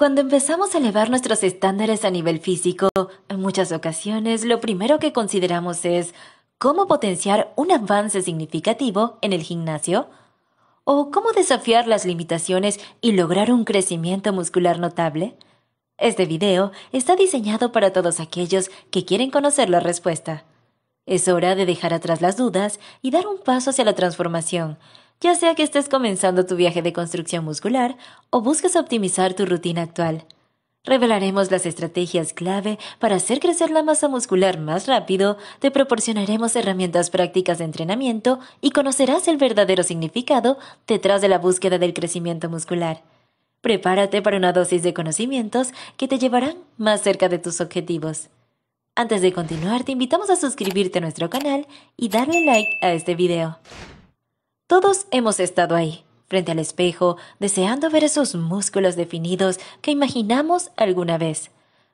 Cuando empezamos a elevar nuestros estándares a nivel físico, en muchas ocasiones lo primero que consideramos es cómo potenciar un avance significativo en el gimnasio o cómo desafiar las limitaciones y lograr un crecimiento muscular notable. Este video está diseñado para todos aquellos que quieren conocer la respuesta. Es hora de dejar atrás las dudas y dar un paso hacia la transformación, ya sea que estés comenzando tu viaje de construcción muscular o busques optimizar tu rutina actual. Revelaremos las estrategias clave para hacer crecer la masa muscular más rápido, te proporcionaremos herramientas prácticas de entrenamiento y conocerás el verdadero significado detrás de la búsqueda del crecimiento muscular. Prepárate para una dosis de conocimientos que te llevarán más cerca de tus objetivos. Antes de continuar, te invitamos a suscribirte a nuestro canal y darle like a este video. Todos hemos estado ahí, frente al espejo, deseando ver esos músculos definidos que imaginamos alguna vez.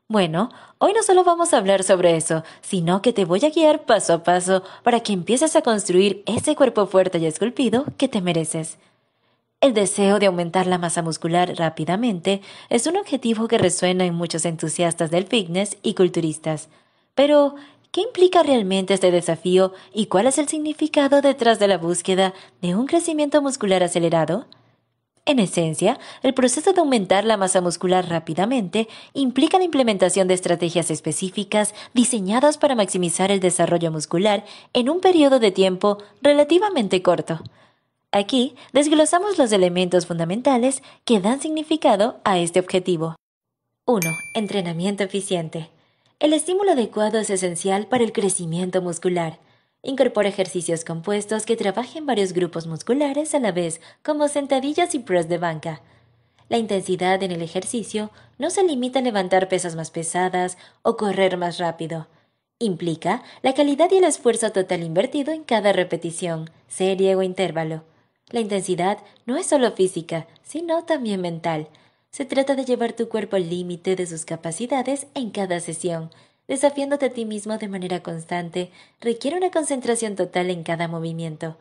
Bueno, hoy no solo vamos a hablar sobre eso, sino que te voy a guiar paso a paso para que empieces a construir ese cuerpo fuerte y esculpido que te mereces. El deseo de aumentar la masa muscular rápidamente es un objetivo que resuena en muchos entusiastas del fitness y culturistas. Pero, ¿Qué implica realmente este desafío y cuál es el significado detrás de la búsqueda de un crecimiento muscular acelerado? En esencia, el proceso de aumentar la masa muscular rápidamente implica la implementación de estrategias específicas diseñadas para maximizar el desarrollo muscular en un periodo de tiempo relativamente corto. Aquí desglosamos los elementos fundamentales que dan significado a este objetivo. 1. Entrenamiento eficiente. El estímulo adecuado es esencial para el crecimiento muscular. Incorpora ejercicios compuestos que trabajen varios grupos musculares a la vez, como sentadillas y press de banca. La intensidad en el ejercicio no se limita a levantar pesas más pesadas o correr más rápido. Implica la calidad y el esfuerzo total invertido en cada repetición, serie o intervalo. La intensidad no es solo física, sino también mental se trata de llevar tu cuerpo al límite de sus capacidades en cada sesión. Desafiándote a ti mismo de manera constante requiere una concentración total en cada movimiento.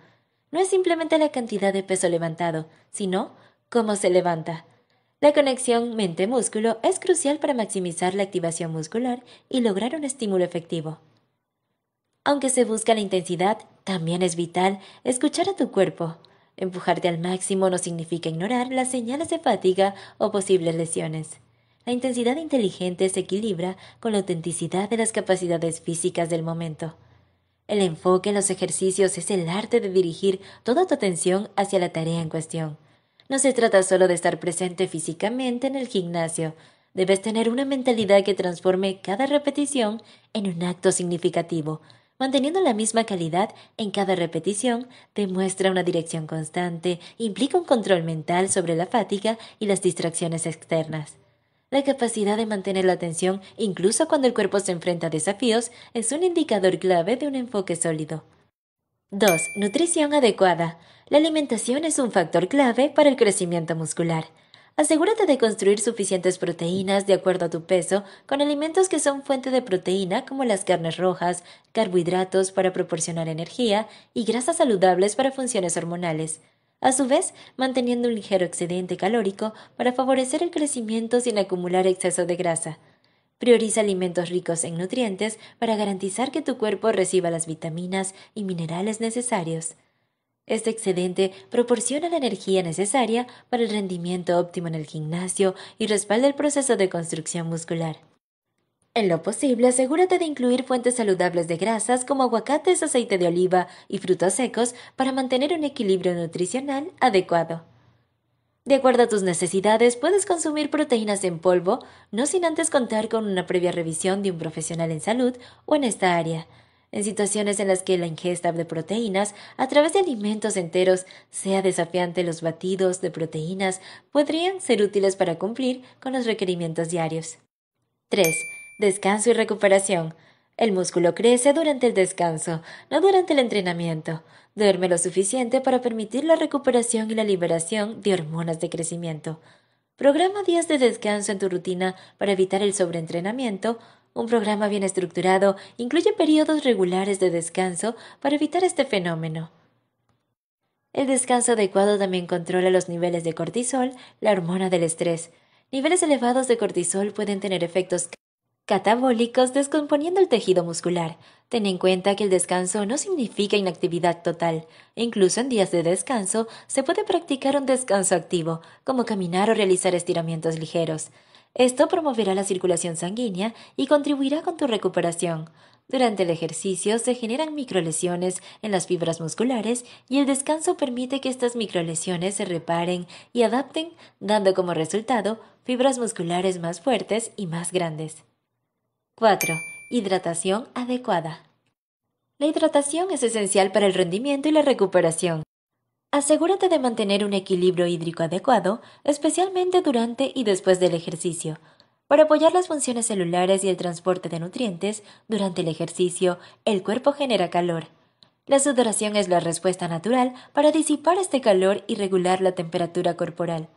No es simplemente la cantidad de peso levantado, sino cómo se levanta. La conexión mente-músculo es crucial para maximizar la activación muscular y lograr un estímulo efectivo. Aunque se busca la intensidad, también es vital escuchar a tu cuerpo. Empujarte al máximo no significa ignorar las señales de fatiga o posibles lesiones. La intensidad inteligente se equilibra con la autenticidad de las capacidades físicas del momento. El enfoque en los ejercicios es el arte de dirigir toda tu atención hacia la tarea en cuestión. No se trata solo de estar presente físicamente en el gimnasio, debes tener una mentalidad que transforme cada repetición en un acto significativo, Manteniendo la misma calidad en cada repetición, demuestra una dirección constante, implica un control mental sobre la fatiga y las distracciones externas. La capacidad de mantener la atención, incluso cuando el cuerpo se enfrenta a desafíos, es un indicador clave de un enfoque sólido. 2. Nutrición adecuada. La alimentación es un factor clave para el crecimiento muscular. Asegúrate de construir suficientes proteínas de acuerdo a tu peso con alimentos que son fuente de proteína como las carnes rojas, carbohidratos para proporcionar energía y grasas saludables para funciones hormonales. A su vez, manteniendo un ligero excedente calórico para favorecer el crecimiento sin acumular exceso de grasa. Prioriza alimentos ricos en nutrientes para garantizar que tu cuerpo reciba las vitaminas y minerales necesarios. Este excedente proporciona la energía necesaria para el rendimiento óptimo en el gimnasio y respalda el proceso de construcción muscular. En lo posible, asegúrate de incluir fuentes saludables de grasas como aguacates, aceite de oliva y frutos secos para mantener un equilibrio nutricional adecuado. De acuerdo a tus necesidades, puedes consumir proteínas en polvo, no sin antes contar con una previa revisión de un profesional en salud o en esta área en situaciones en las que la ingesta de proteínas a través de alimentos enteros sea desafiante, los batidos de proteínas podrían ser útiles para cumplir con los requerimientos diarios. 3. Descanso y recuperación. El músculo crece durante el descanso, no durante el entrenamiento. Duerme lo suficiente para permitir la recuperación y la liberación de hormonas de crecimiento. Programa días de descanso en tu rutina para evitar el sobreentrenamiento un programa bien estructurado incluye periodos regulares de descanso para evitar este fenómeno. El descanso adecuado también controla los niveles de cortisol, la hormona del estrés. Niveles elevados de cortisol pueden tener efectos catabólicos descomponiendo el tejido muscular. Ten en cuenta que el descanso no significa inactividad total. Incluso en días de descanso se puede practicar un descanso activo, como caminar o realizar estiramientos ligeros. Esto promoverá la circulación sanguínea y contribuirá con tu recuperación. Durante el ejercicio se generan microlesiones en las fibras musculares y el descanso permite que estas microlesiones se reparen y adapten, dando como resultado fibras musculares más fuertes y más grandes. 4. Hidratación adecuada. La hidratación es esencial para el rendimiento y la recuperación. Asegúrate de mantener un equilibrio hídrico adecuado, especialmente durante y después del ejercicio, para apoyar las funciones celulares y el transporte de nutrientes, durante el ejercicio el cuerpo genera calor. La sudoración es la respuesta natural para disipar este calor y regular la temperatura corporal.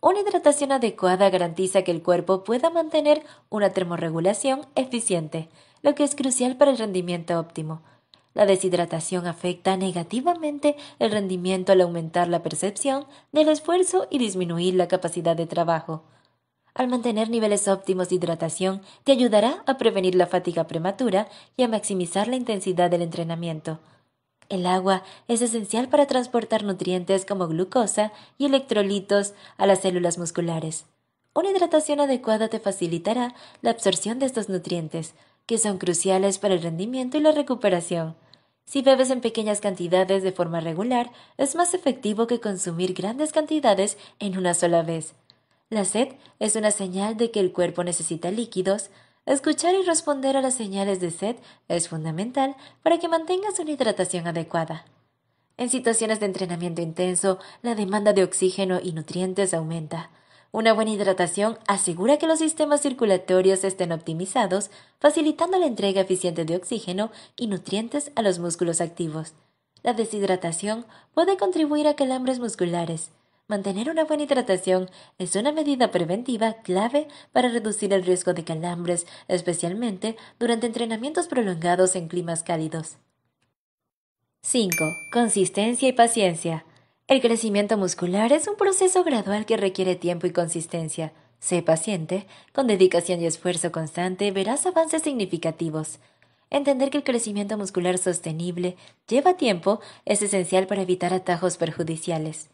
Una hidratación adecuada garantiza que el cuerpo pueda mantener una termorregulación eficiente, lo que es crucial para el rendimiento óptimo. La deshidratación afecta negativamente el rendimiento al aumentar la percepción del esfuerzo y disminuir la capacidad de trabajo. Al mantener niveles óptimos de hidratación, te ayudará a prevenir la fatiga prematura y a maximizar la intensidad del entrenamiento. El agua es esencial para transportar nutrientes como glucosa y electrolitos a las células musculares. Una hidratación adecuada te facilitará la absorción de estos nutrientes, que son cruciales para el rendimiento y la recuperación. Si bebes en pequeñas cantidades de forma regular, es más efectivo que consumir grandes cantidades en una sola vez. La sed es una señal de que el cuerpo necesita líquidos. Escuchar y responder a las señales de sed es fundamental para que mantengas una hidratación adecuada. En situaciones de entrenamiento intenso, la demanda de oxígeno y nutrientes aumenta. Una buena hidratación asegura que los sistemas circulatorios estén optimizados, facilitando la entrega eficiente de oxígeno y nutrientes a los músculos activos. La deshidratación puede contribuir a calambres musculares. Mantener una buena hidratación es una medida preventiva clave para reducir el riesgo de calambres, especialmente durante entrenamientos prolongados en climas cálidos. 5. Consistencia y paciencia. El crecimiento muscular es un proceso gradual que requiere tiempo y consistencia. Sé paciente, con dedicación y esfuerzo constante verás avances significativos. Entender que el crecimiento muscular sostenible lleva tiempo es esencial para evitar atajos perjudiciales.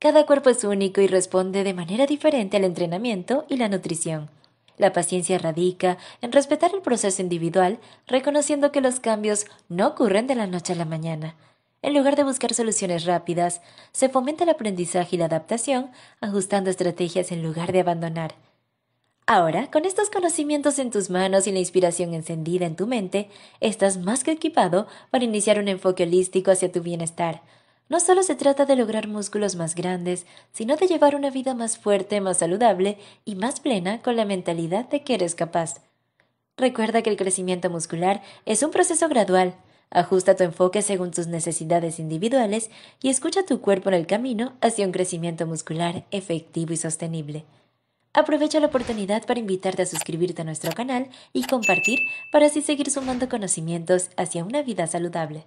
Cada cuerpo es único y responde de manera diferente al entrenamiento y la nutrición. La paciencia radica en respetar el proceso individual, reconociendo que los cambios no ocurren de la noche a la mañana. En lugar de buscar soluciones rápidas, se fomenta el aprendizaje y la adaptación, ajustando estrategias en lugar de abandonar. Ahora, con estos conocimientos en tus manos y la inspiración encendida en tu mente, estás más que equipado para iniciar un enfoque holístico hacia tu bienestar. No solo se trata de lograr músculos más grandes, sino de llevar una vida más fuerte, más saludable y más plena con la mentalidad de que eres capaz. Recuerda que el crecimiento muscular es un proceso gradual, Ajusta tu enfoque según tus necesidades individuales y escucha tu cuerpo en el camino hacia un crecimiento muscular efectivo y sostenible. Aprovecha la oportunidad para invitarte a suscribirte a nuestro canal y compartir para así seguir sumando conocimientos hacia una vida saludable.